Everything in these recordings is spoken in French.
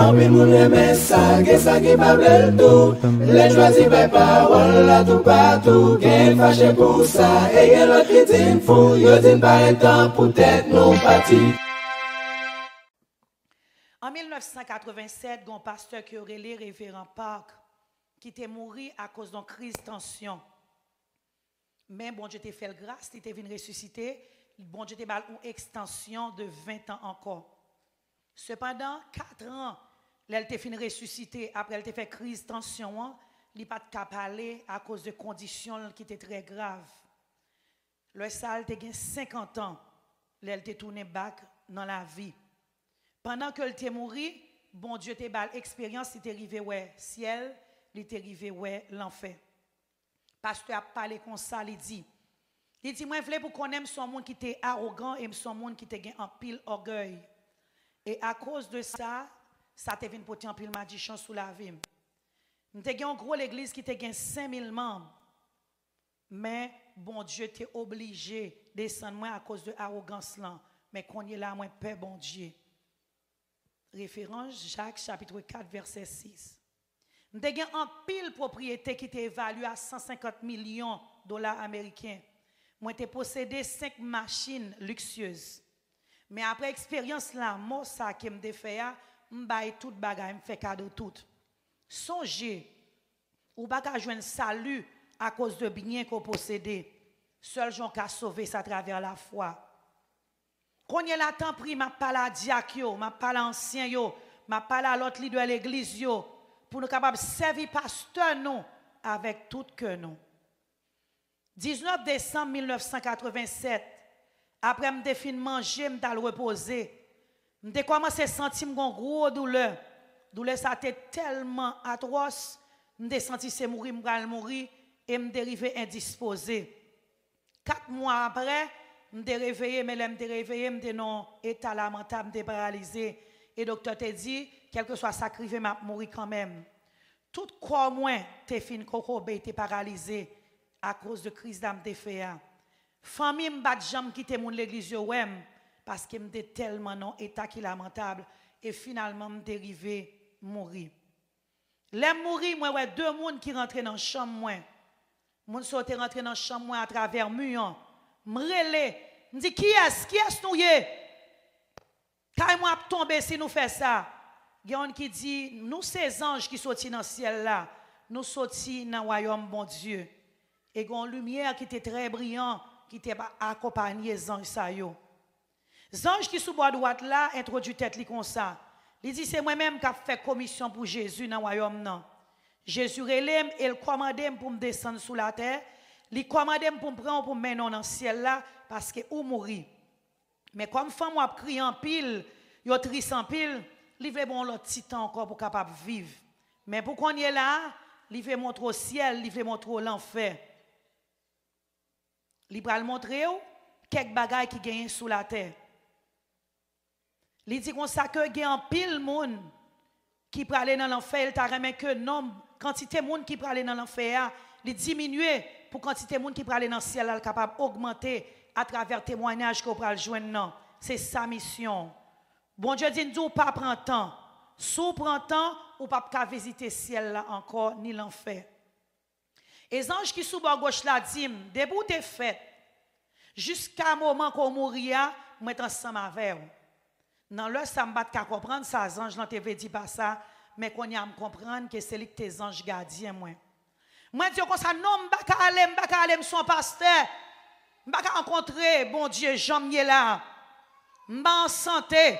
Anpil moun reme sa, ge sa ki pablel tou Le chwazi bay parol la tou patou Gen fache pou sa, e gen lot ki din fou Yo din pare tan pou tèt nou pati En 1987, gon pasteur Kiorele, révérend Park Ki te mouri a kos don kriz tensyon Men bon, je te fel grâs, ti te vin resusite Bon, je te bal ou ekstansyon de 20 an ankon Cependant, 4 ans elle était fin ressuscité, après elle a fait crise, tension, il hein. pas de parler à cause de conditions qui étaient très graves. Le sale 50 ans, elle été tourné back dans la vie. Pendant que est morte, bon Dieu t'est bal expérience, elle arrivé ouais ciel, il t'est arrivé ouais l'enfer. Pasteur a parlé comme ça, il dit il dit, moi, je voulais qu'on aime son monde qui était arrogant et son monde qui était en pile orgueil. Et à cause de ça, Sa te vin pou ti anpil ma di chan sou la vim. N te gen anpil l'eglise ki te gen 5.000 mamb. Men, bon diye te oblige desan mwen a kouse de arogans lan. Men konye la mwen pe bon diye. Referans Jacques chapitre 4 verset 6. N te gen anpil propriyete ki te evalue a 150 milyon dolar amerikien. Mwen te posede 5 machine luksyez. Men apre eksperyans la mou sa ke mde feya, mbay tout bagay mfe kado tout. Sonje ou bagay jwen salu akos de binyen ko posede, sol jon ka sove sa traver la fwa. Konye la tan pri ma pala diak yo, ma pala ansyen yo, ma pala lot li de l'eglis yo, pou nou kapab sevi paste nou avek tout ke nou. 19 Desem 1987, apre mdefin manje mdal reposey, J'ai commencé à sentir une grosse douleur. Douleur, était tellement atroce. Je senti c'est mourir, je mourir et me arrivé indisposé. Quatre mois après, je me suis réveillé, mais me me réveillé, me non, état lamentable, me paralysé. Et le docteur t'a dit, quel que soit ça, je m'a mourir quand même. Tout corps moi, t'es fin coco, t'es paralysé à cause de crise d'âme de fait. Famille m'a jamais quitté mon l'église, parce que m'était tellement non état qui lamentable et finalement suis arrivé mourir. Les mourir moi ouais deux mondes qui rentraient dans chambre moi. Moun sortait rentrés dans chambre à travers mur. me dit, qui est-ce qui est-ce nous yé? Quand moi tomber si nous fait ça. Gaon qui dit nous ces anges qui sont dans le ciel là, nous sortis dans le royaume bon Dieu. Et une lumière qui était très brillant qui était accompagné anges ça yo anges qui sous bois droite là, introduit tête li comme ça. Li dit, c'est moi-même qui ai fait commission pour Jésus dans le royaume. Non. Jésus et il commande pour me descendre sous la terre. Il commande pour me prendre pour me mettre dans le ciel là, parce que ou mourir. Mais comme femme, moi, crié en pile, yo triste en pile, li veut bon l'autre encore pour capable vivre. Mais pour qu'on y est là, li veut montrer au ciel, il veut montrer l'enfer. Li va montrer Quelques bagages qui gagnent sous la terre. Il dit qu'on ça en pile monde qui sont dans l'enfer, il t'a que nombre quantité monde qui pour dans l'enfer il diminué pour quantité monde qui pour dans le ciel capable augmenter à travers témoignage qu'on pourra joindre C'est sa mission. Bon Dieu dit nous pas prendre temps. Sous prendre temps ou pas visiter visiter ciel encore ni l'enfer. Les anges qui sous à gauche là dit debout des fait jusqu'à moment qu'on mourir, moi ensemble avec vous. Dans le sambat qu'à comprendre ça ange dans TV dit pas ça mais qu'on y a me comprendre que c'est lui que tes anges gardiens moi. Moi Dieu comme ça non m'pa ka aller m'pa ka aller son pasteur. M'pa ka rencontrer bon Dieu est là. M'pa en santé.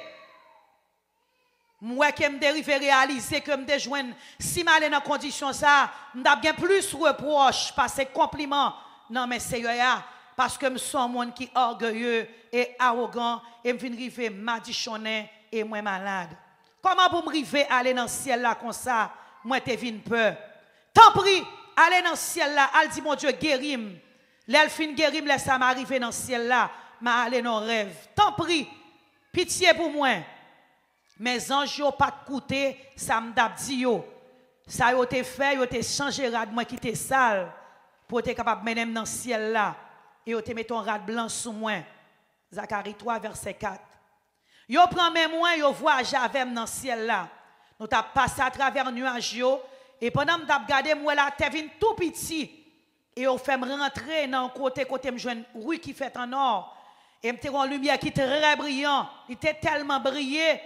Moi qui me dérivé réaliser que me joindre si mal dans condition ça, m'd'a bien plus reproche que compliment. Non mais Seigneur parce que je suis un monde qui est orgueilleux et arrogant et je viens arriver madichonné et moins malade. Comment pour m'arriver à aller dans le ciel là comme ça, moi te vine peur. Tant pis, aller dans le ciel là, elle dit mon Dieu guérim. L'elfine guéris laisse ça m'arriver dans le ciel là, m'a aller dans le rêve. Tant pis, pitié pour moi. Mes anges pas coûté, ça me dit Ça a été fait, a été changé de moi qui te sale pour être capable de mener dans le ciel là et yo te met ton rad blanc sous moi. Zacharie 3, verset 4. Yo prend même moi, yo voit Javem dans le ciel là. Nous t'a passé à travers nuage yo, et pendant que je regardé moi la terre tout petit et yo fait me rentrer dans côté côté me joindre rue qui fait en or. Et m'te une lumière qui très brillant, il était tellement brillé,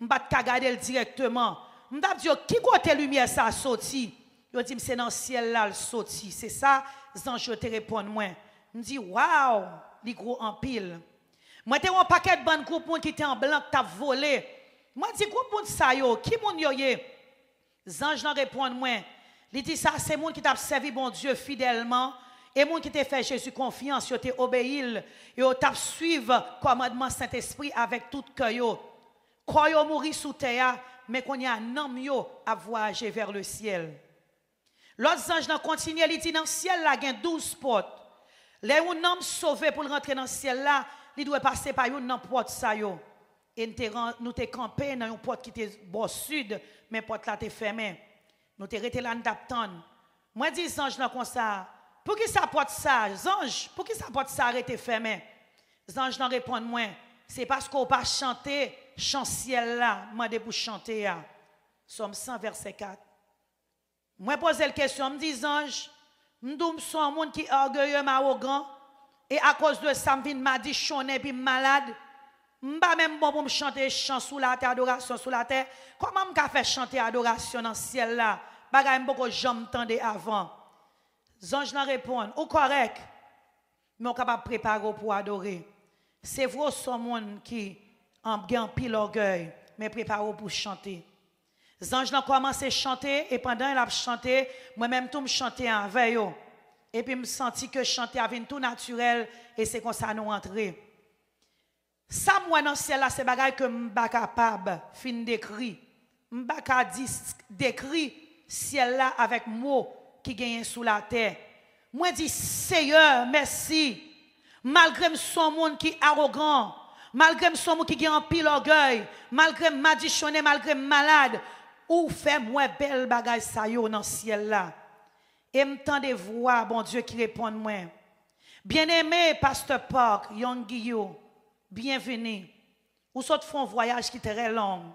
m'pa pas regarder directement. M't'a dit qui côté lumière ça sorti. Yo dit c'est dans le ciel là le sorti. C'est ça, zan je te réponds moi me dit waouh, les gros en pile. Moi t'ai un paquet de bonnes groupes qui étaient en blanc qui t'a volé. Moi dit groupe monde ça yo, qui moun yo yé? Zanj n'en répond moi. Il dit ça c'est monde qui t'a servi bon Dieu fidèlement et monde qui t'ai fait Jésus confiance, yo t'ai obéi et t'a suivre commandement Saint-Esprit avec tout cœur Croyez yo mourir sous terre mais qu'on y a un yo à voyager vers le ciel. L'autre ange n'a continué, il dit dans le ciel il y a 12 portes. Les ou homme sauvé pour rentrer dans le ciel là, il doit passer par une porte sa yo. Et nous te campé dans une porte qui était au sud, mais porte là est fermée. Nous te rete là d'aptan. Moi dis Zange, nan comme ça. Pour qui ça porte ça, Zange, Pour qui ça porte ça arrêter fermé. Zange, nan répond moins. C'est parce qu'on pas chanté chant ciel là, demandé pour chanter là. Hein. Somme 100 verset 4. Moi pose la question, me dis Zange... Nous sommes un monde qui est orgueilleux, arrogant. Et à cause de ça, je m'a dit, je puis malade. Je ne pas même bon pour me chanter chant sous la terre, adoration sous la terre. Comment je faire chanter adoration dans le ciel là? ne beaucoup pas tendé avant. Les n'en répond, ou correct, mais on capable préparer pour adorer. C'est vous, ce monde qui en pile orgueil, mais préparez pour chanter. Les anges ont commencé à chanter et pendant qu'ils ont chanté, moi-même, tout me chantait en veille. Et puis, je me senti que chanter avait tout naturel et c'est comme ça nous entrer Ça, moi, dans ce ciel-là, c'est des que je ne suis pas capable de décrire. Je ne suis pas capable ciel-là avec mots qui gagne sous la terre. Moi, je dis Seigneur, merci. Malgré son monde qui est arrogant, malgré son monde qui est en pile orgueil, malgré ma malgré malade, ou fait moi belle bagage ça yo dans ciel là. Et de voix bon Dieu qui répond moi. Bien-aimé pasteur Park Young Guillaume, bienvenue. Ou sort font voyage qui très long.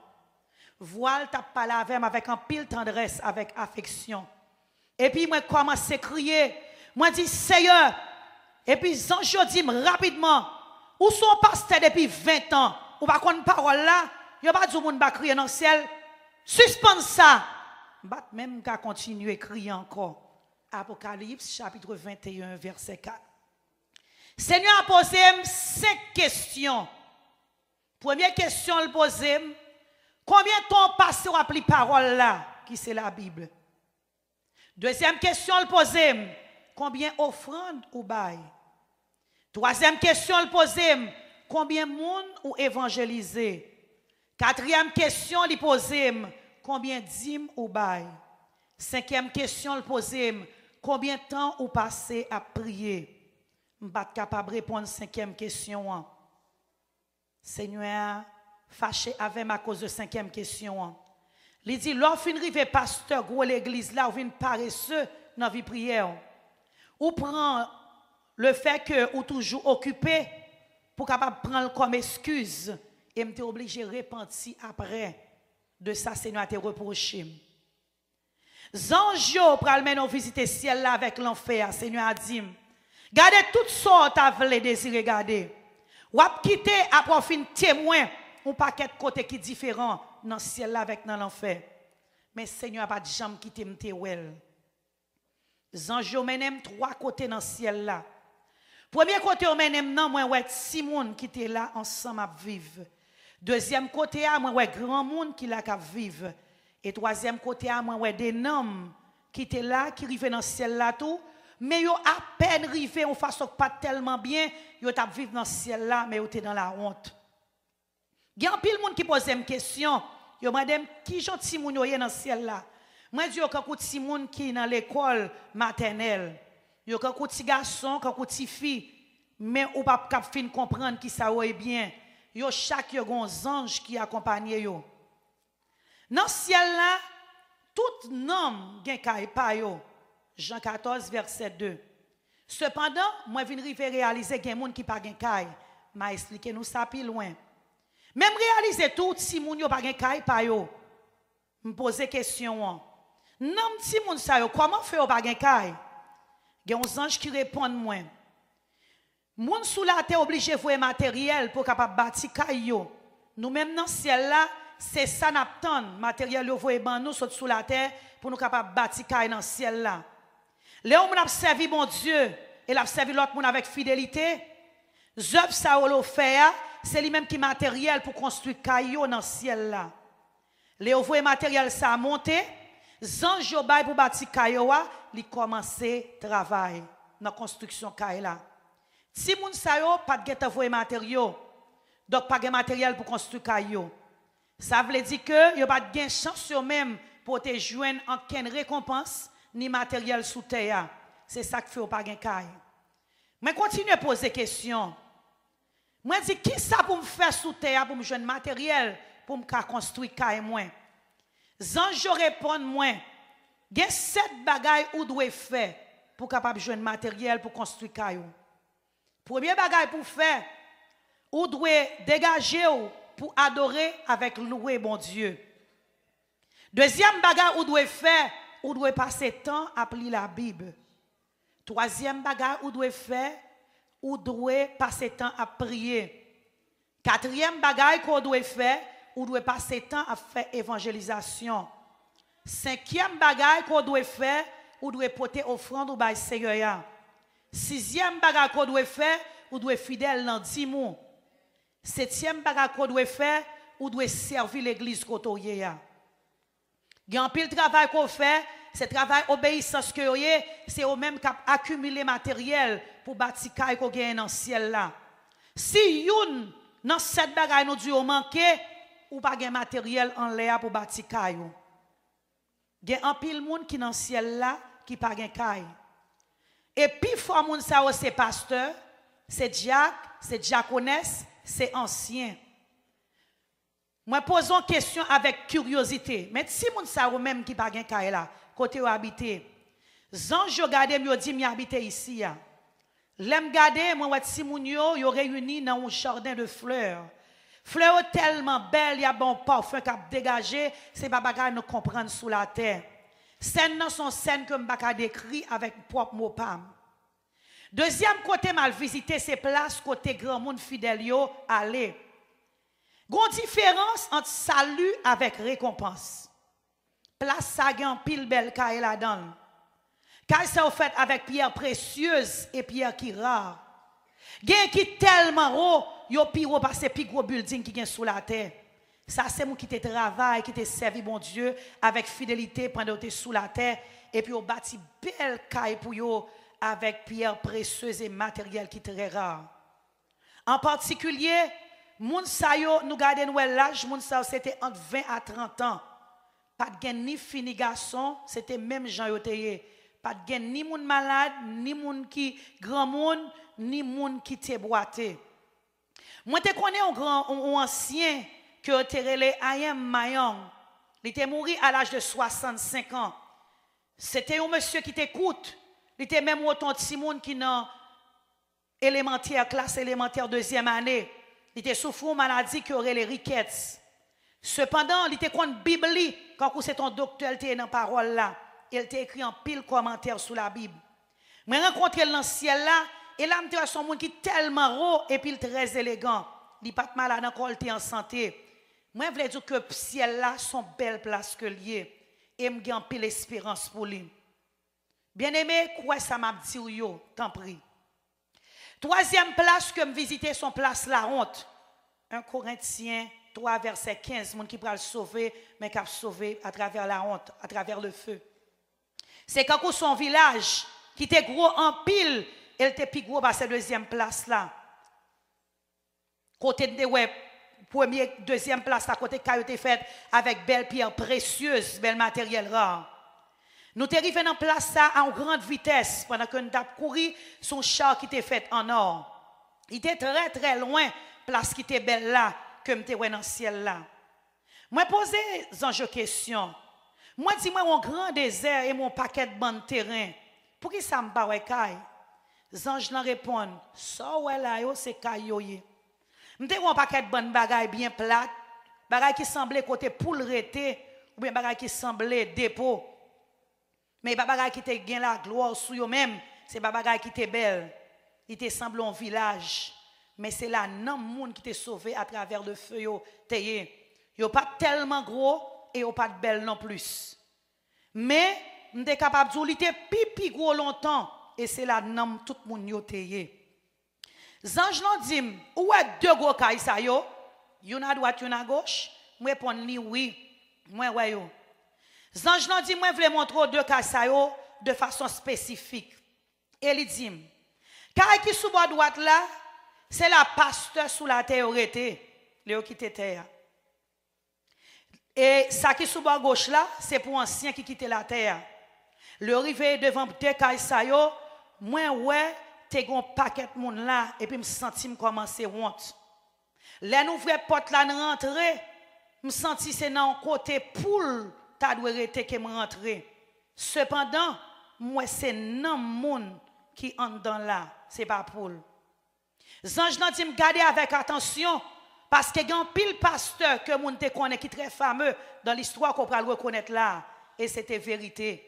Voile t'a parlé avec avec un pile tendresse avec affection. Et puis moi quoi à crier. Moi dis, Seigneur. Et puis je dis rapidement, où sont pasteur depuis 20 ans? Ou pas qu'on parole là? a pas du monde pas crier dans ciel. Suspends ça. Bat même qu'à continuer crier encore. Apocalypse chapitre 21 verset 4. Seigneur a posé cinq questions. Première question le posé, combien de temps passé pris la parole là qui c'est la Bible. Deuxième question le posé, combien offrande ou bail. Troisième question le posé, combien monde ou évangélisé? Quatrième question pose posé, combien dîmes ou bail? Cinquième question, le poser, combien de temps ou passé à prier? Je ne pas capable de répondre à la cinquième question. Hein. Seigneur, fâché avec ma cause de cinquième question. Hein. Il dit, lorsqu'il arrive pasteur gros l'église là, ou paresseux dans la vie prière. Hein. Ou prend le fait que ou toujours occupé pour capable prendre comme excuse et me obligé de repentir après de ça, Seigneur, te reproché. Zanjo pral men le ciel ciel là avec l'enfer, Seigneur a dit, sortes tout sort désirer, regarder. Ou gade. Wap kite aprofin témoin ou paquet côté qui différent dans ciel là avec dans l'enfer. Mais Seigneur pas jamais quitté m'te wel. well. Zanjo menem trois côtés dans ciel là. Premier côté on menem non Simon qui était là ensemble à vivre. Deuxième côté, à moi, ouais, grand monde qui l'a qu'à vivre. Et troisième côté, à moi, ouais, des hommes qui étaient là, qui arrivaient dans le ciel là tout. Mais yo à peine arrivé en façon pas tellement bien, yo t'a vivre dans le ciel là, mais yo t'es dans la honte. Il y a pile monde qui pose une question. Yo madame, qui gentil moun yo dans le ciel là? Moi dis yo quand petit qui qui dans l'école maternelle, yo quand petit garçon, quand petit fille, mais ou pas cap fin comprendre qui ça est bien. Yo chak yo gon zanj ki akompanye yo. Nan siel la, tout nanm gen kay pa yo. Jean 14, verset 2. Sependan, mwen vinri ve realize gen moun ki pa gen kay. Ma esli ke nou sa pi lwen. Men m realize tout si moun yo pa gen kay pa yo. M pose kesyon an. Nanm si moun sa yo, kwa man fe yo pa gen kay? Gen zanj ki repon mwen. Mon sous la terre obligé vouer matériel pour capable bâtir caillou. Nous même dans ciel là, c'est ça n'attend matériel yo vouer dans nous sous la terre pour nous capable bâtir caillou dans ciel là. Léon on a servi mon Dieu et l'a servi l'autre monde avec fidélité. Zop ça ont fait, c'est lui-même qui matériel pour construire caillou dans ciel là. Léon vouer matériel ça monter, zanj yo bay pour bâtir caillou, il commencer travail dans construction caillou là. Si vous sa pas de matériel, matériaux, donc pas de matériel pour construire Ça veut dire que a pas de chance même pour te jouer en récompense ni matériel sous terre. C'est ça que fait ou pas gen Mais continuez à poser question. Moi dit qui ça pour me faire sous terre pour me jouer matériel pour me construire kayo moi. réponds répond moi. Gen sept que ou doit faire pour capable jouer matériel pour construire kayo. Premier bagage pour faire, ou devez dégager pour adorer avec louer bon Dieu. Deuxième bagage ou devez faire, ou devez passer temps à lire la Bible. Troisième bagage ou devez faire, ou devez passer temps à prier. Quatrième bagage qu'on doit faire, ou doit passer temps à faire évangélisation. Cinquième bagage qu'on doit faire, ou doit porter offrande au Seigneur. Sixième baga qu'on doit faire, ou doit fidèle dans dix Septième baga qu'on doit faire, ou doit servir l'église côté. Grand hein. pile travail qu'on fait, c'est travail obéissance que c'est au même cap accumuler matériel pour bâtir caille qu'on gagne dans le ciel là. Si youn dans cette bagaille nous dû manquer ou pas gain matériel en l'air pour bâtir caille. Il y un pile monde qui dans le ciel là qui pas gain caille. Et puis, faut moun ça oh, c'est pasteur, c'est diac, c'est diaconesse, c'est ancien. Moi, posons question avec curiosité. Mais si monsieur même qui pas gen là, côté où habitez, Zan je gade m yo habite ici ya. Hein. garder moi mwen si yo yo réuni dans un jardin de fleurs. Fleurs tellement belles, y a bon parfum dégagé. dégager, c'est pas bagarre nous comprendre sous la terre. Scène dans son scène que m'baka décrit avec propre mot pam. Deuxième côté mal visité, c'est places côté grand monde fidèle yo aller. grande différence entre salut avec récompense. Place sa en pile belle kaye la fait avec pierre précieuse et pierre qui rare. Gen qui tellement gros, yo piro parce pi gros building qui gen sous la terre. Ça, c'est moi qui te travaille, qui te servi, bon Dieu, avec fidélité pendant que tu es sous la terre. Et puis, on bâti belle caille pour toi avec pierres précieuses et matériel qui très rares En particulier, moun nous gardons l'âge, c'était entre 20 à 30 ans. Pas de gen ni fini garçon, c'était même Jean Yoteye. Pas de gen ni moun malade, ni mon qui grand moun, ni mon qui te boite. Moi, te connais un grand, un ancien, que Ayem Il était mort à l'âge de 65 ans. C'était un monsieur qui t'écoute. Il était même autant de Simon qui dans élémentaire, classe élémentaire deuxième année. Il était souffrant de maladie qui aurait les rickets. Cependant, il était contre Bible quand c'est ton docteur était dans parole là. Il était écrit en pile commentaire sur la Bible. Mais rencontré dans le ciel là, et là, était ah, son monde qui est tellement gros et très élégant. Il n'est pas malade encore, il était en santé. Moi, je voulais dire que le ciel là, son belle place que lié. Et je en pile l'espérance pour lui. Bien aimé, quoi ça m'a dit tant pris. Troisième place que je visite, son place la honte. 1 Corinthiens 3, verset 15. monde qui peut le sauver, mais qui a sauvé à travers la honte, à travers le feu. C'est quand son village, qui était gros en pile, elle était plus gros par bah, cette deuxième place là. Côté de web première, deuxième place à côté qui a été faite avec belles pierres précieuses, bel matériel rare. Nous arrivés dans place ça en grande vitesse pendant que nous avons couru son char qui était fait en or. Il était très très loin, place qui était belle là, que nous dans le ciel là. Moi posez une question. Moi dis moi mon grand désert et mon paquet de de terrain. pourquoi qui ça me pas Zange l'a répond, ça, ouais là c'est nous avons un paquet de bonnes bagailles bien plates, bagailles qui semblait côté pouleté ou bien bagailles qui semblaient dépôt. Mais pas bagailles qui te gain la gloire sur eux-mêmes, c'est pas bagailles qui te belle. Il te semble un village, mais c'est la non monde qui était sauvé à travers le feu yo tayé. Yo pas tellement gros et yo pas de belle non plus. Mais m'était capable de dire, il était pipi gros longtemps et c'est la non tout monde yo tayé. Zange l'on dit, ou est deux gros cailles ça Yon à droite, yon à gauche? Moi répond li oui. Moi ouais yo. Zanj l'on dit, moi voulais montrer deux cailles de façon spécifique. Et il dit, ce qui sous la droite là, c'est la pasteur sous la terre aurait quitté qui terre. Et ça qui e sous la gauche là, c'est pour anciens qui quittent la terre. Le rivet devant deux cailles moi ouais te gon paquet monde là et puis me senti me commencer honte. Là nous vrai porte là rentrer, me senti c'est dans côté poule ta doit rester que me rentrer. Cependant, moi c'est nan monde qui entre dans là, c'est pas poule. Zange nan dit me garder avec attention parce que un pile pasteur que moun te connaît qui très fameux dans l'histoire qu'on va reconnaître là et c'était e vérité.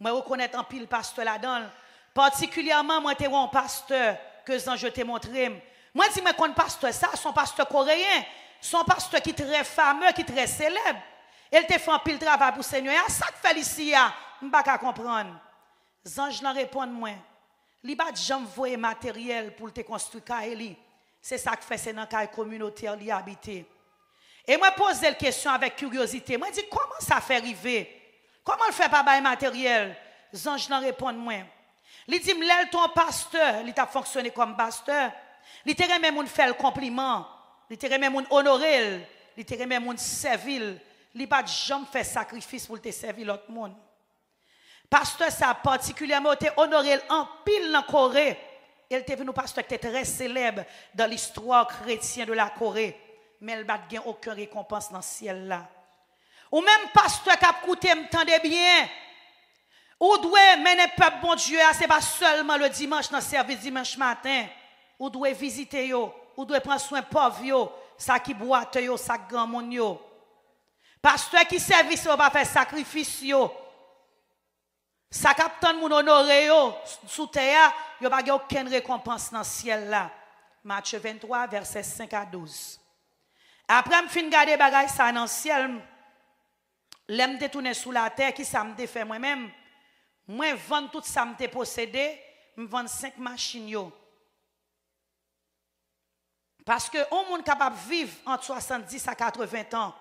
Moi reconnaître en pile pasteur là-dedans Particulièrement, moi, t'es un pasteur que je t'ai montré. Moi, dis-moi qu'on pasteur ça, son pasteur coréen, son pasteur qui est très fameux, qui est très célèbre. Elle te fait un pile travail pour Seigneur. Ça que fait ici, ah, je ne peux pas comprendre. Zange n'en répond moi. Li de jamais matériel pour te construire kaeli. C'est ça que fait c'est dans la communauté li habiter. Et moi pose la question avec curiosité. Moi dis comment ça fait arriver Comment le fait pas bail matériel Zange n'en répond moi. Li dit, « m ton pasteur, li ta fonctionné comme pasteur. Li te remè moun fèl kompliment, li te remè moun honorel, li te remè moun servil, li pa fait fè sacrifice pour te servir l'autre monde. Pasteur ça particulièrement ou te honorel en pil nan kore. El te vè pasteur ki te tre seleb dan l'histoire chrétienne de la kore. Men el bat gen récompense rekompans nan ciel-là. Ou même pasteur kap koute m des byen, ou doit mener peuple bon Dieu, ah, c'est pas seulement le dimanche dans le service dimanche matin. Ou doit visiter yo, ou doit prendre soin pauvre yo, ça qui boite yo, ça grand monde yo. Pasteur qui service va faire sacrifice yo. Ça capte mon honoré yo sous terre, yo pas aucune récompense dans le ciel là. Matthieu 23 verset 5 à 12. Après me fin garder bagay ça dans le ciel. L'aime détourner sous la terre qui ça me fait moi-même. Moi, vends tout ça que je possédé, je vends 5 machines. Parce que on monde capable de vivre entre 70 à 80 ans,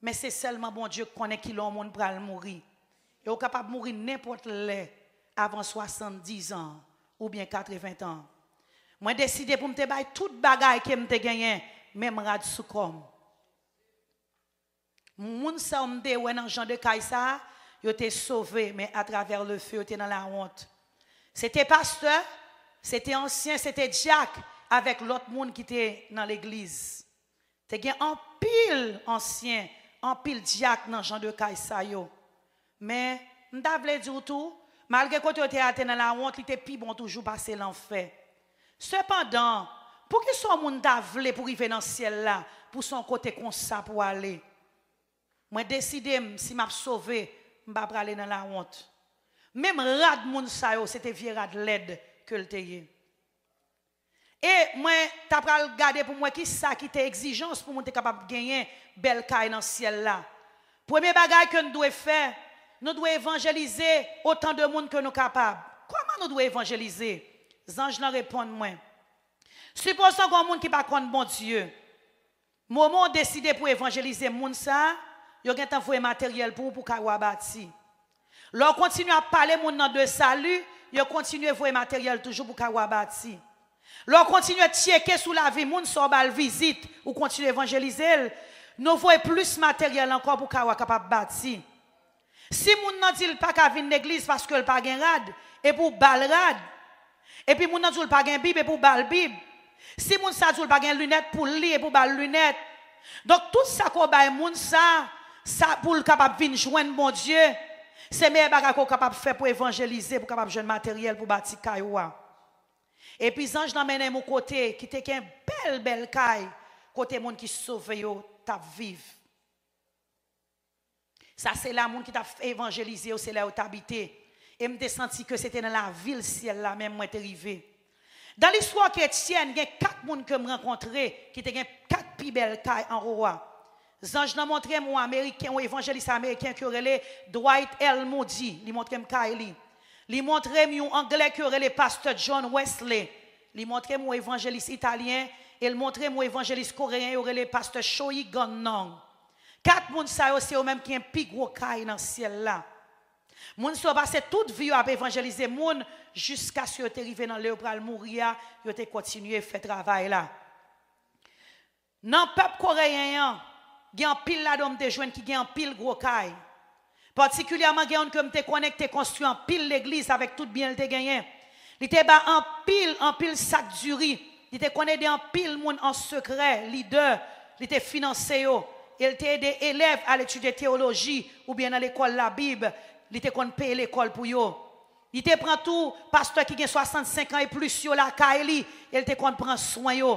mais c'est seulement bon Dieu qui connaît qui l'on monde pour mourir. Et on capable de mourir n'importe où avant 70 ans ou bien 80 ans. Moi décidé pour me tout bailler toute bagaille que je gagné, même rad sous comme. Moun sa ou me de ouais de Kaïsa, ils été sauvé, mais à travers le feu, ils étaient dans la honte. C'était pasteur, c'était ancien, c'était Jack avec l'autre monde qui était dans l'église. C'était en pile ancien, en pile Jack dans Jean de vie. Mais, m'davle du tout, malgré que tu étais dans la honte, il était plus bon toujours passé l'enfer. Cependant, pour que soit monde pour arriver dans le ciel là, pour son côté comme ça pour aller. Moi décidé si m'a sauvé pas aller dans la honte. Même rad moun sa yo, c'était vieux rad led que le teye. Et moi, t'as pral regardé pour moi qui ça qui était exigence pour moi te capable de gagner belle caille dans le ciel là. Premier bagage que nous devons faire, nous devons évangéliser autant de monde que nous sommes capables. Comment nous devons évangéliser? Les anges répond moi. Supposons qu'on monde qui ne comprennent pas bon Dieu. Moment décidé pour évangéliser monde ça, yo gen t'envoyer matériel pour pour ka bâti. Leur continue à parler mon nom de salut, yo continue envoyer matériel toujours pour ka bâti. Leur continue à checker sur la vie moun sort bal visite ou continue évangéliser, nous voyons plus matériel encore pour ka capable bâtir. Si moun ne dit pas qu'à venir l'église parce que le pas gen rad et pour bal rad. Et puis moun ne dit pas gen bible et pour bal bible. Si moun ne dit pas de lunette pour lire et pour bal lunette. Donc tout ça qu'on bail moun ça ça pour le capable venir joindre mon Dieu, c'est meilleur bagage qu'on capable faire pour évangéliser, pour capable jeune matériel pour bâtir Kaya Et puis ange l'emmène mon côté qui était qu'un belle belle caille côté monde qui sauve yo t'a vive. Ça c'est là monde qui t'a évangélisé, c'est là où t'a habité. Et me senti que c'était dans la ville ciel là même moi arrivé. Dans l'histoire chrétienne, il y a quatre personnes que je rencontré qui étaient quatre plus belles cailles en roi. Zanj nan montre mwen évangéliste ou qui Ameriken Dwight L. Moody, li montre mon Kylie. Li montre anglais qui Angle le pasteur John Wesley. Li montre m évangéliste Italien, e Il montre m ou évangéliste coréen qui Pastor le pasteur Kat moun sa yo se a un même yon pi gwo kay nan dans la. Moun so passé toute vie à évangéliser monde jusqu'à ce que tu arrivé dans le pral mourir, tu continué à faire travail là. Dans le peuple coréen, gen an pil la dom te jwen ki gen an pil gro kay. Partikulièrement gen an kem te konek te konstruy an pil l'église avèk tout bien l te genyen. Li te ba en pile an pil sak duri. Li te konek de an pil moun an sekre, lider. Li te finanse yo. Il te élève à l'étude de théologie ou bien al ekol la Bible, Li te konek peye l'ekol pou yo. Li te pren tou, pastor ki gen 65 ans et plus yo la ka et li. Il te konek pren soin yo.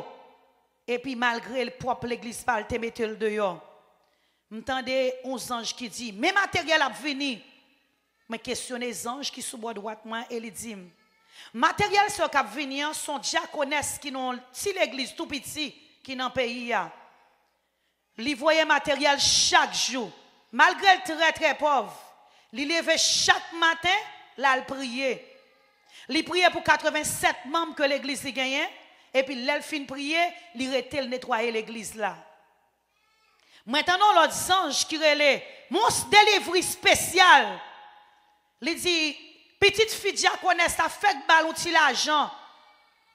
puis, malgré le propre l'église, pal te metel de yo. Entendez 11 anges qui dit, mes matériel a venu. Mais questionner les anges qui sous droite moi et les dit, matériel ce qui sont déjà qui n'ont si l'église tout petit qui n'en pays Ils voyaient voyait matériel chaque jour, malgré le très très pauvre. le levait chaque matin, là le prier. Ils priait pour 87 membres que l'église a gagné, Et puis l'elfine priait, l'irait rétait le nettoyer l'église là. Maintenant, l'autre ange qui le mon délivré spécial, il dit, petite fille diaconesse, a fait ballon l'argent.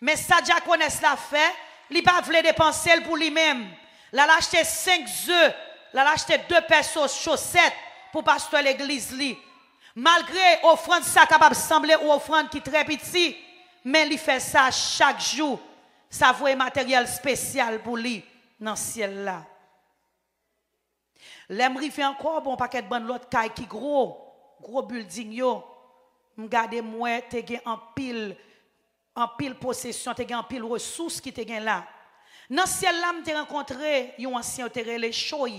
Mais ça, diaconesse l'a fait, il pas voulu dépenser pour lui-même. Il a acheté cinq œufs, l'a a acheté deux paires de chaussettes pour pasteur l'église. Malgré offrande ça capable sembler ou offrande qui est très petite, mais il fait ça chaque jour. Ça voit matériel spécial pour lui dans ciel là. L'aimerie fait encore bon paquet de bonnes l'autre caille qui gros, gros building yo. M'gade moi, te gain en pile, en pile possession, te gain en pile ressources qui te gain là. Dans ciel là, m'te rencontré yon ancien t'es relé Choi.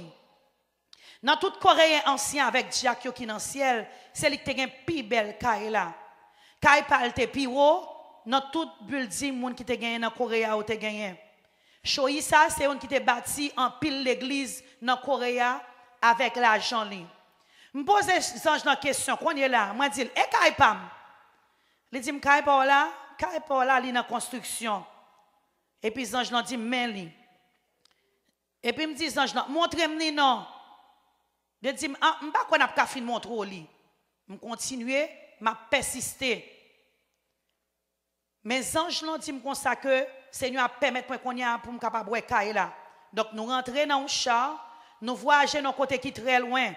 Dans toute Corée ancien avec Jack yo qui dans ciel, c'est lui te gain pi belle caille là. Caille parle t'es pi haut, dans tout building monde qui te gain dans Corée ou t'es gain. Choi ça c'est on qui te bâti en pile l'église dans Corée avec l'argent. Je me pose la question, quand il est là, je dis, et eh, pam? Il dit, je pas là, je pas là, il est dans la construction. Et puis, Zange l'ont dit, mais lui. Et puis, il me dit, Zange, montrez-moi, non. Il dit, ah, je ne sais pas qu'on a pas fini de montrer. au Je continue, je persisté. Mais Zange l'ont dit, comme ça que, Seigneur, permet moi qu'on y a pour me capable de là. Donc, nous rentrons dans un char, nous voyageons dans côté qui très loin.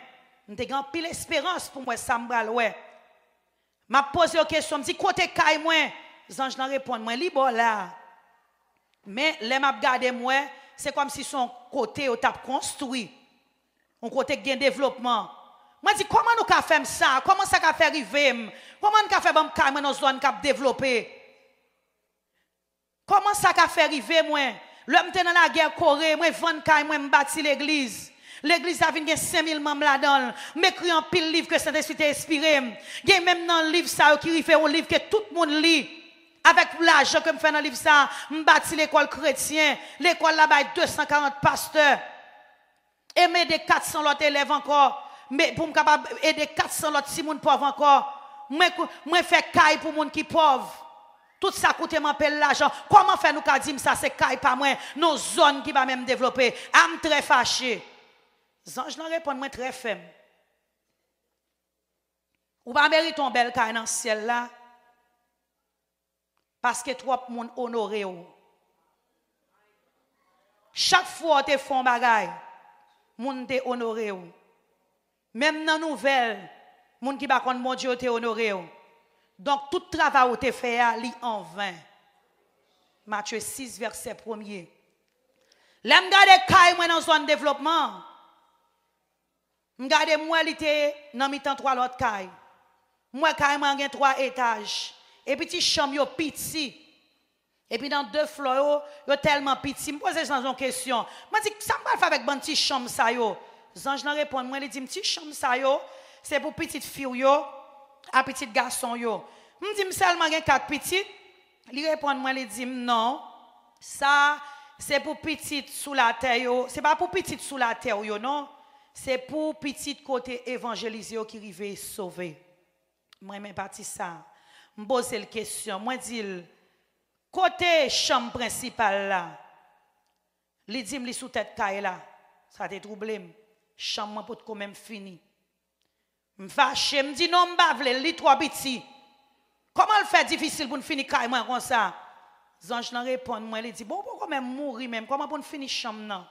Nous avons pile espérance pour moi, ça me ouais. M'a posé une question, me dit côté caille moi, anges n'en répondent moi, libre là. Mais les m'a gardé, moi, c'est comme si son côté au tap construit. un côté qui développement. Moi dis comment nous ka faire ça Comment ça ka arriver Comment nous ka faire bon caille dans zone cap développer Comment ça ka faire arriver moi L'homme dans la guerre Corée, moi vendre caille moi bâti l'église. L'Église a vingé 5000 membres là-dedans. M'écris en pile livre que Saint-Esprit a inspiré. Il y même dans le livre ça, qui fait un livre que tout le monde lit. Avec l'argent que je fais dans le livre ça, je bâtis l'école chrétienne. L'école là-bas, 240 pasteurs. Et m'aider 400 autres élèves encore. Mais pour me capable aider 400 autres si pauvres pauvre encore. Je fais caille pour monde qui pauvre. Tout ça coûte m'appelle l'argent. Comment faire nous dire ça c'est caille pas moi, nos zones qui va même développer. suis très fâché. Je n'aurais pas de moins très ne Où va un bel tomber dans le ciel-là? Parce que trop de monde honoré. Chaque fois que tu fais des choses, le monde honoré. Même dans la nouvelle, le monde qui va prendre honoré. Donc tout travail que tu as fait, en vain. Matthieu 6, verset 1er. Lorsque tu es dans son développement, Regarde moi il était dans mi temps trois l'autre caille. Moi carrément gen trois étages et puis ti chambre yo petit. Et puis dans deux flots yo, tellement petit. Me pose sans une question. Moi dit ça me faire avec bon petit chambre ça yo. je nan répond moi il dit petit chambre ça yo, c'est pour petite fille yo, à petit garçon yo. Me dit seulement gen quatre petits, Il répond moi il dit non. Ça c'est pour petite sous la terre yo, c'est pas pour petite sous la terre yo non. C'est pour petit côté évangélisé qui arrive sauvé. Moi, je parti ça. Je pose la question. Moi, je dis, côté chambre principale là, les dit li sous tête là, ça te troublé. Chambre pour quand même fini. Je fâché, je dis non, je ne li trois petits. Comment le fait difficile pour finir caille comme ça? pas nan répond, moi, il dit, bon, pourquoi même mourir même? Comment pour finir chambre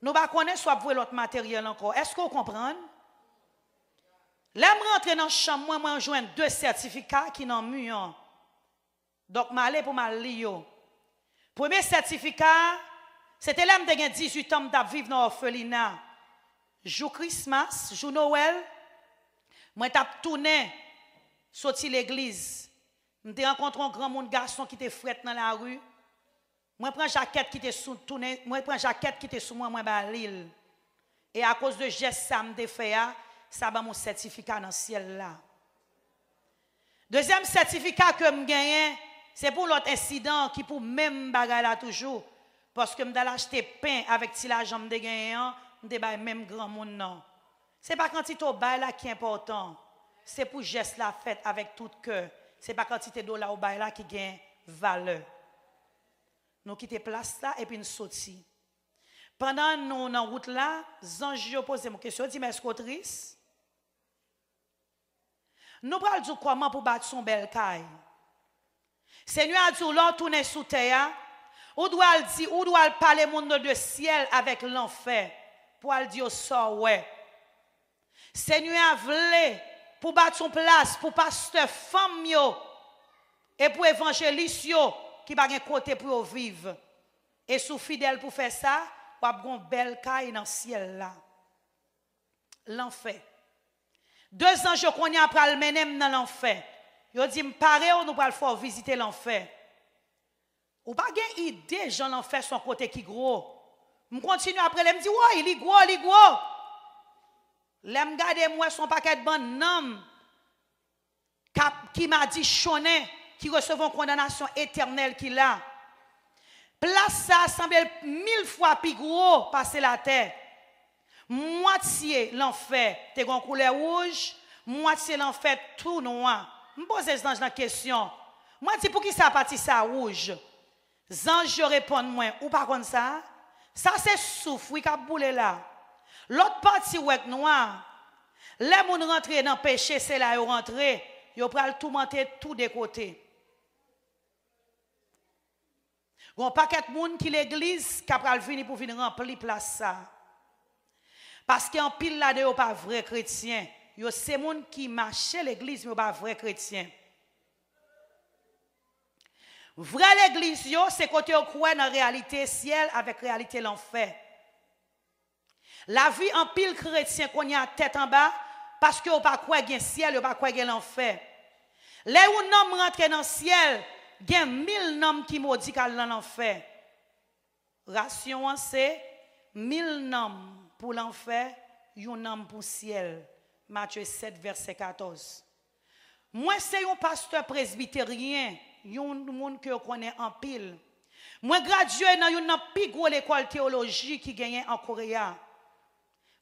Nou ba konen so ap vwe lot materyel anko. Esko ou kompran? Lem rentre nan chanm mwen, mwen jwen de sertifika ki nan muyan. Dok ma ale pou ma liyo. Pweme sertifika, sete lem den gen 18 anm da ap viv nan ofelina. Jou Christmas, jou Noel, mwen tap tounen soti l'egliz. Mwen te ankontron kran moun gason ki te fret nan la ru. Moi prends jaquette qui était sous moi prends jaquette qui était sous moi moi ben, Et à cause de geste ça me fait hein. ça ba mon certificat dans ciel là. Deuxième certificat que me gagne, c'est pour l'autre incident qui pour même bagarre là toujours parce que me suis acheter pain avec ti l'argent de gagnant, hein, me ba même grand monde non. C'est pas quantité au bail là qui est important. C'est pour geste la fête avec tout cœur. C'est pas quantité d'eau là au bail là qui gagne valeur. Nous quittons place là et puis nous sortons. Pendant que nous en route là, Zanji posé une question, dit mais est-ce qu'on triste Nous parlons du comment pour battre son bel caille. Seigneur a dit l'on tourne sous terre, Où doit le dire, ou doit parler monde de ciel avec l'enfer pour le dire sort ouais. Seigneur a voulu pour battre son place pour pasteur femme et pour évangéliste qui pas un côté pour vivre. Et sous fidèle pour faire ça, ou avoir une belle caille dans le ciel là. L'enfer. Deux ans, je connais après le menem dans l'enfer. Yo dit, m'pare ou nous pas visiter l'enfer. Ou pas gain idée, en l'enfer son côté qui gros. continue après, je me dit, ouais, il est gros, il est gros. L'aime garder moi son paquet de bonnes noms qui m'a dit chonnet qui recevront condamnation éternelle qu'il a. Place ça semble mille fois plus gros passer la terre. Moitié l'enfer, t'es en couleur rouge, moitié l'enfer tout noir. Je pose la question. Moitié pour qui ça parti ça rouge? je répond moins ou pas comme ça? Ça c'est souffle, oui, boule là. L'autre partie ouais noir. Les gens rentrent dans le péché, c'est là yo rentré. Yo pral tourmenter tout des côtés. pas paquet de monde qui l'église qui a venir pour venir remplir place ça. Parce qu'en pile là de pas vrai chrétien. Yo c'est monde qui marchait l'église mais pas vrai chrétien. Vrai l'église yo c'est côté au croit dans réalité ciel avec réalité l'enfer. La vie en pile chrétien qu'on y a tête en bas parce que au pas croit le ciel, au pas croit l'enfer. Là où un homme rentre dans ciel, il y a mille noms qui m'ont dit qu'elle l'enfer. enfer. Ration, c'est mille noms pour l'enfer, un homme pour le ciel. Matthieu 7, verset 14. Moi, c'est un pasteur presbytérien, un monde que je connais en pile. Moi, gradué dans une plus de théologie théologique qui gagnait en Corée.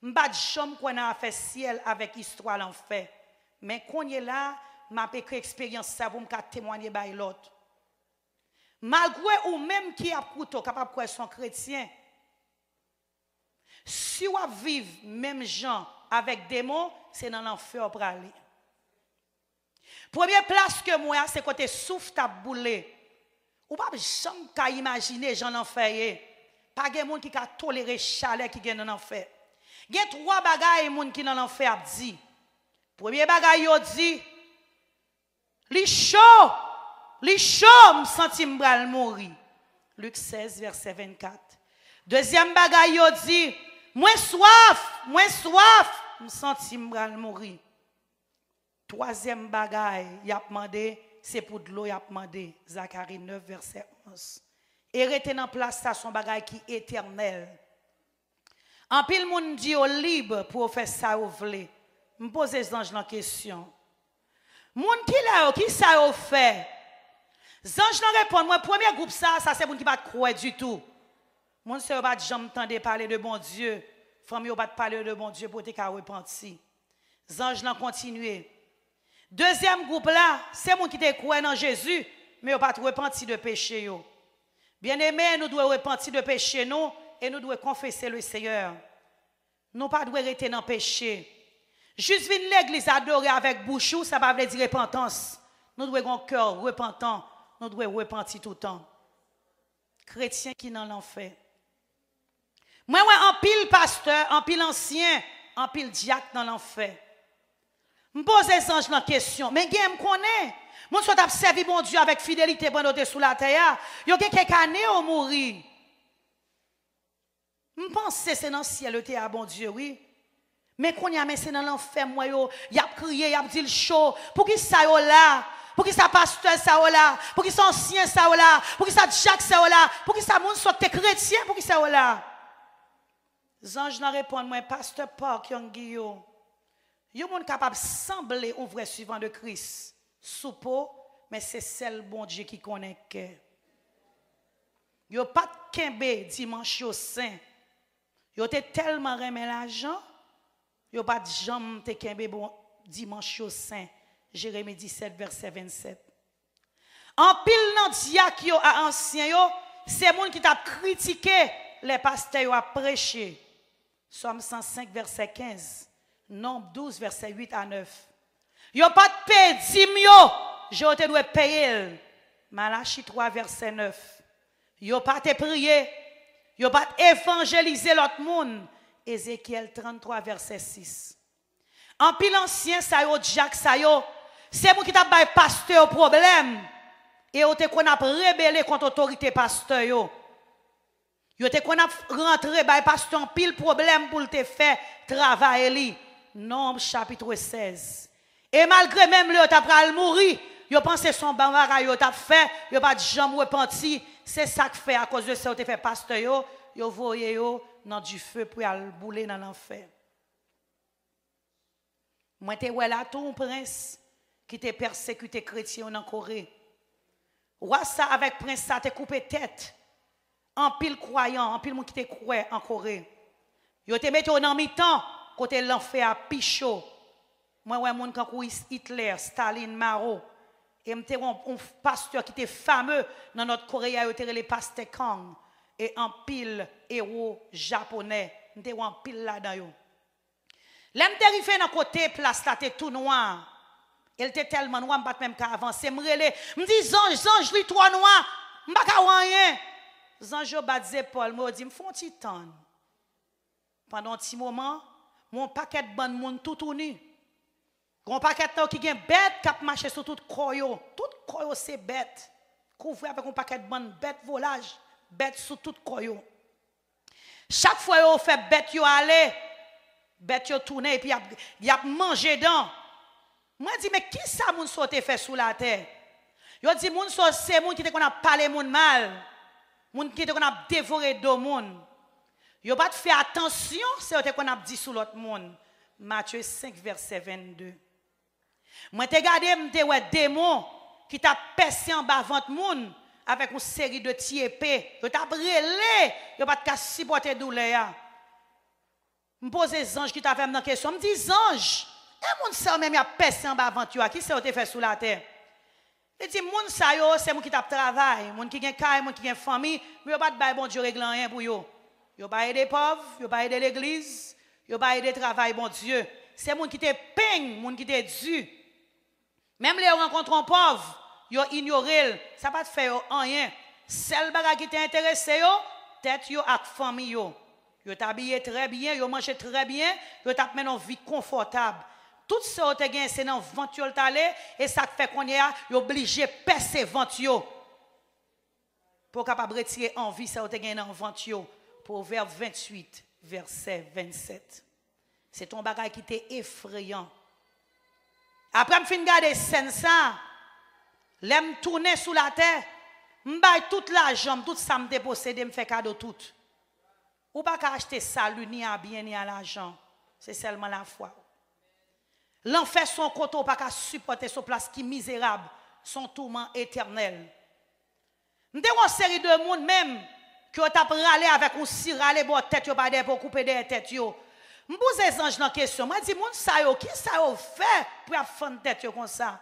Je ne qu'on a fait ciel avec l'histoire de l'enfer. Mais quand est là, m'a expérience ça pour me témoigner par l'autre. Malgré ou même qui a plutôt capable de son chrétien, si vous vivez même gens avec démons, c'est dans l'enfer pour aller. Première place que moi, c'est côté souffle t'a boulé. Ou pas jamais pas imaginer gens l'enfer. Eh? Pas de monde qui a toléré chalet qui gagne dans l'enfer. Il y a trois bagailles monde qui dans l'enfer dit. Premier bagaille yo dit, li chaud Li chou m senti m bral mori. Luke 16, verset 24. Dezyem bagay yo di, Mwen swaf, mwen swaf, M senti m bral mori. Troasyem bagay, Yapmande, sepoudlo yapmande, Zakari 9, verset 11. E retenan plasta son bagay ki eternel. An pil moun di yo libe, Pou ou fe sa ou vle. M pose zanj nan kesyon. Moun ki la ou ki sa ou fe? Les anges répondent, le premier groupe, c'est les qui ne croient pas du tout. Les ne sont pas de parler de bon Dieu. Les au ne pas de parler bon Dieu pour te repenti. Les anges continue Le deuxième groupe, là, c'est les qui qui croient dans Jésus, mais ils ne pas de repentir de péché. Bien aimés nous devons repentir de péché et nous devons confesser le Seigneur. Nous ne devons pas rester dans le péché. Juste venir l'église adorée avec bouchou ça ne veut pas dire repentance. Nous devons cœur repentant nous devons repentir tout le temps. Chrétien qui n'en dans fait. Moi, ouais, en pile pasteur, en pile ancien, en pile diacre dans l'enfer. Je pose la question, mais qui me connaît? Mon soit suis servi mon Dieu avec fidélité pendant que sous la terre. Ah. y a quelques années au mourir. Je pense que c'est dans le ciel que à ah, bon Dieu, oui. Mais qu'on y a, mais c'est dans l'enfer, moi, yo, y a crié y a dit le chaud. Pour qui ça, yo, là? Pour qui ça pasteur ça ou oh là? Pour qui ça ancien ça ou oh là? Pour qui ça Jacques ça ou oh là? Pour qui ça monde soit chrétien? Pour qui ça ou là? Zanj nan répond, mwen, pasteur Park yon giyo, yon moun kapab semble un vrai suivant de sous peau, mais c'est seul bon Dieu qui connaît a pas de kenbe dimanche au saint. yo te tellement remen la jan, pas de jambe te kembe bon dimanche au saint. Jérémie 17, verset 27. En pile nan diak yo a ancien yo, se moun ki tap critiqué, le pasteurs yo a prêché. » Somme 105, verset 15. Nombre 12, verset 8 à 9. Yo pat pe dim yo, yo te dwe payer. » Malachi 3, verset 9. Yo pas te prier, yo pas évangéliser l'autre monde. » Ezekiel 33, verset 6. En pile ancien, sa yo diak sa yo, c'est moi qui t'a bail pasteur problème. Et on te qu'on a contre l'autorité pasteur. Yo. Yo te a rentré bail pasteur en pile problème pour te faire travailler. Nombre chapitre 16. Et malgré même le t'a pral mourir, yo pensé son bambara yo t'a fait, yo pas jamais repenti. C'est ça qui fait à cause de ça, qu'il te fait pasteur yo, yo voyé yo dans du feu pour aller bouler dans l'enfer. Moi, t'es suis là tout, prince qui te persécuté chrétien en Corée. Roi ça avec prince ça te coupé tête. En pile croyant, en pile monde qui te croit en Corée. Yo te mis en mi-temps côté l'enfer à pichot. Moi ouais monde quand Hitler, Staline, Mao et m'te un, pasteur qui était fameux dans notre Corée, il était les pasteur Kang et en pile héros japonais. M'te en pile là-dedans yo. L'aime dans côté place là tout noir. Elle était tellement noire, je ne même avancer. Je me dis, Zange, Zanj, lui, toi noir, je ne pas rien. jean je bat Paul, je dis, fais un petit temps. Pendant un petit moment, mon paquet de bonnes monde tout tourné. Mon paquet de qui gagne bête, qui marche sur toute croyo. Toute croyo, c'est bête. Couvert avec un paquet de bonnes bête volage, bête sur toute croyo. Chaque fois, vous fait bête, vous allez, bête, vous tourné, et puis vous mangé dedans. Moi, je dis, mais qui ça, mon sauté fait sous la terre? Yo dit, mon sauté, c'est mon qui te qu'on a parlé mon mal. Mon qui te qu'on a dévoré deux monde. Yo pas fait attention, c'est ce qu'on a dit sous l'autre monde. Matthieu 5, verset 22. Moi, te gardé, m'te ouais démon qui t'a percé en bas ventre monde avec une série de épées. que t'a brûlé, yo pas t'a supporté douleur. Me des anges qui t'a fait une question. Me dis, anges et même y a personne en bas aventure qui ça te fait sous la terre. Il dit moun ça yo c'est moun qui t'a travail, moun qui gen caille, moun qui gen famille, mais yo pas de bail bon Dieu règle rien pour yo. Yo pas aider pauvres, yo pas aider l'église, yo pas aider travail bon Dieu. C'est moun qui te peigne, moun qui te dû. Même les en pauvre yo ignoré, ça pas faire rien. Celle baga qui t'intéresse yo, tête yo ak famille yo. Yo t'habillé très bien, yo mangé très bien, yo t'amené une vie confortable tout ce que tu gagné, c'est dans vent et ça fait qu'on est obligé de percer ventre. pour capable retirer envie ça te gagné dans ventre. Proverbe 28 verset 27. C'est ton bagage qui était effrayant. Après me regarder garder scène ça, l'aime tourner sous la terre, Je vais toute la jambe, tout ça me déposséder, me fait cadeau tout. Ou pas acheter ça ni à bien ni à l'argent. C'est seulement la foi. L'enfer, son coteau pas qu'à supporter son place qui misérable, son tourment éternel. Nous avons une série de monde même qui ont râlé avec si râlé pour tête, pas pour couper des têtes. Je pose les anges la question. Je dis, moun sa yo, qui ça yo fait pour faire tête comme ça?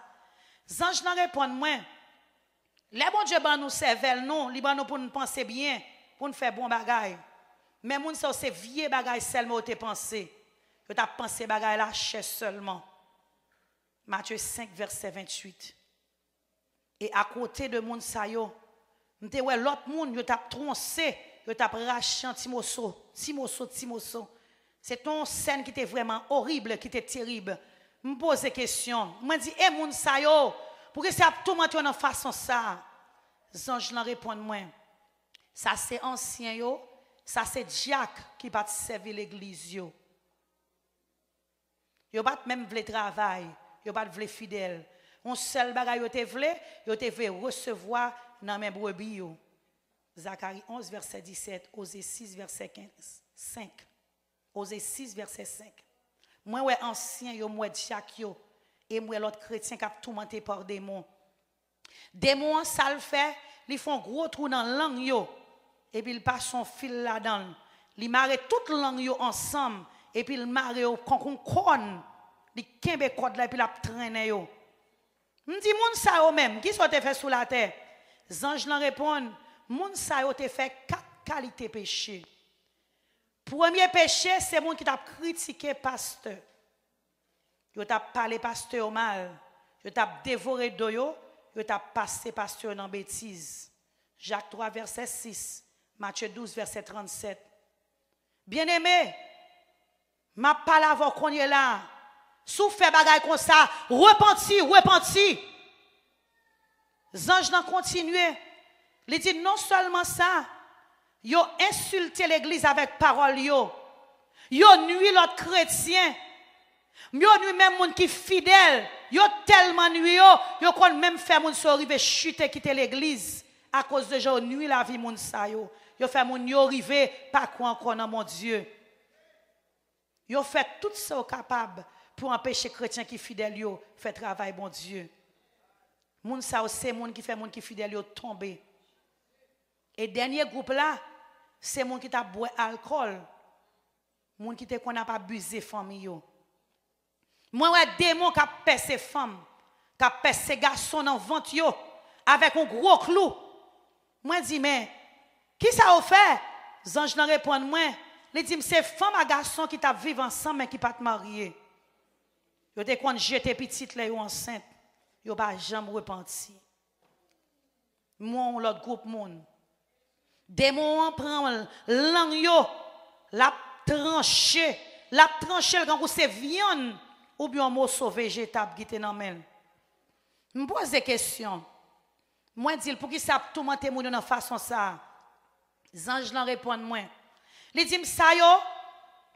Les anges nan répondent moi, Les bon Dieu ban nous servent, non, li ban nous pour nous penser bien, pour nous faire bon bagay. Mais moun sa c'est vieux bagay seulement te penser. Que t'a pensé bagaille la chair seulement. Matthieu 5 verset 28. Et à côté de monde sa yo, ouais l'autre monde yo t'a troncé, yo t'a arraché Timoso, Timoso, C'est une scène qui était vraiment horrible, qui était terrible. Je me pose des questions. Je me eh, moun sa yo, pourquoi c'est tout en façon ça? anges l'en répondent. moi. Ça c'est ancien ça c'est Jacques qui va servir l'église Yo pas même vle travail, yo pas vle fidèle. On seul bagay yo te vle, yo te recevoir dans mes brebis Zacharie 11 verset 17, Osée 6 verset 5. Osée 6 verset 5. Moi ouais ancien yo moi de chaque yo et moi l'autre chrétien qui a tourmenté par Des Démon ça le fait, ils font gros trou dans langue et puis ils passent son fil là-dedans. Ils marrent toute langue yo ensemble et puis le mari quand on de kembe là puis l'a traîner yo dit moun ça yo même qui sont fait sous la terre anges l'en répondent moun ça yo te fait quatre qualités péché premier péché c'est moun qui t'a critiqué pasteur yo t'a parlé pasteur mal yo t'a dévoré de yo t'a passé pasteur dans bêtise Jacques 3 verset 6 Matthieu 12 verset 37 Bien-aimé, Ma parole qu'on est là. Sou fait bagaille comme ça, repenti, repenti. Zanj n'en continué. Il dit non seulement ça, yo insulté l'église avec parole yo. Yo nuit l'autre chrétien. Yo nuit même monde qui fidèle. Yo tellement nuit yo, yo même fait monde so chuter quitter l'église à cause de yo nuit la vie monde ça yo. Yo fait monde yo arriver pas quoi encore dans mon Dieu. Ils ont fait tout ce étaient capable pour empêcher les chrétiens qui fidèles de faire travail bon Dieu. Moun ça c'est qui fait moun qui fidèle yo tomber. Et dernier groupe là, c'est gens qui t'a boit alcool. Moun qui t'es qu'on n'a pas abusé famille yo. Moi ouais démon qui percé femme, qui percé garçons dans ventre avec un gros clou. Moi dis mais qui ça a fait? Zanj point de moi les dit, c'est femme à garçon qui t'a vivre ensemble, mais qui pas te marier. je te quand j'étais petite, là, yo enceinte. Yo pas jamais repenti. Moi, l'autre groupe, moun. en prend l'angyo, la tranchée, la tranchée quand vous c'est viande, ou bien un morceau végétable qui te dans Je me pose des questions. Moi, dis, pour qui ça a tout monter moun, dans façon ça? Les anges l'en répondent, moins. Les dim ça yo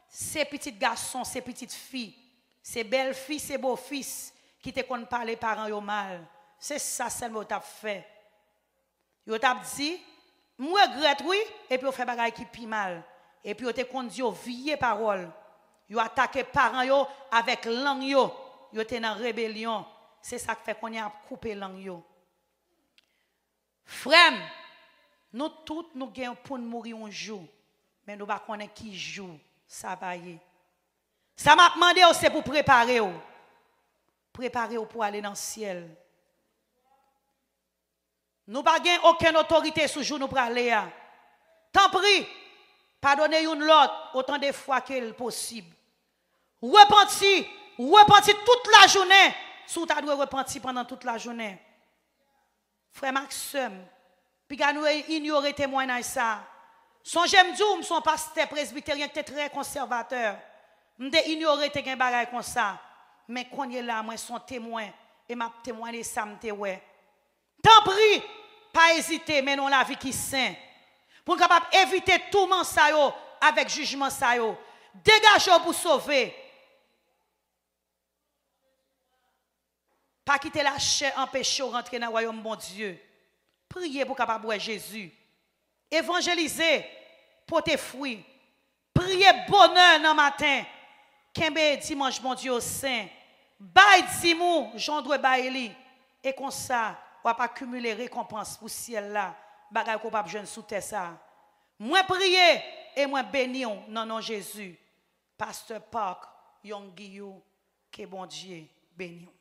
ces petites garçons ces petites filles ces belles filles ces beaux fils qui te font parler parent yo mal c'est ça c'est vous t'a fait yo t'a dit moi regrette oui et puis on fait bagarre qui puis mal et puis on t'a conduit au vieilles paroles yo attaquer parent yo avec langue yo yo en rébellion c'est ça qui fait qu'on y a coupé langue yo nous tous, nous gain pour mourir un jour Men nou va konen ki jou sa baye. Sa ma kman de ou se pou prepare ou. Prepare ou pou ale nan siel. Nou pa gen oken otorite soujou nou pra ale a. Tan pri, pa donen yon lot, otan de fwa ke l posib. Repenti, repenti tout la jounen. Sou ta dwe repenti pandan tout la jounen. Fwe maksem, pi ka nou e ignore temwen ay sa, Son j'aime son son pasteur presbytérien, était très conservateur. Je ignoré que un comme ça. Mais quand il est là, moi, son témoin. Et m'a témoigné ça, me Tant prie, pas hésiter, mais non la vie qui saint. Pour capable éviter tout le monde avec jugement ça yo. Dégagez pour sauver. Pas quitter la chair empêcher rentrer dans le royaume de Dieu. Priez pour capable Jésus évangéliser, porter fruit, prier bonheur dans le matin, qu'un dimanche, bon Dieu, au saint, bail simou j'en dois bailler, et comme ça, on va pas cumuler récompense pour ciel là, bagaille qu'on pas jeune sous terre ça. Moi prier et moi bénir non non Jésus. Pasteur Park, Yongiyou, que bon Dieu bénir.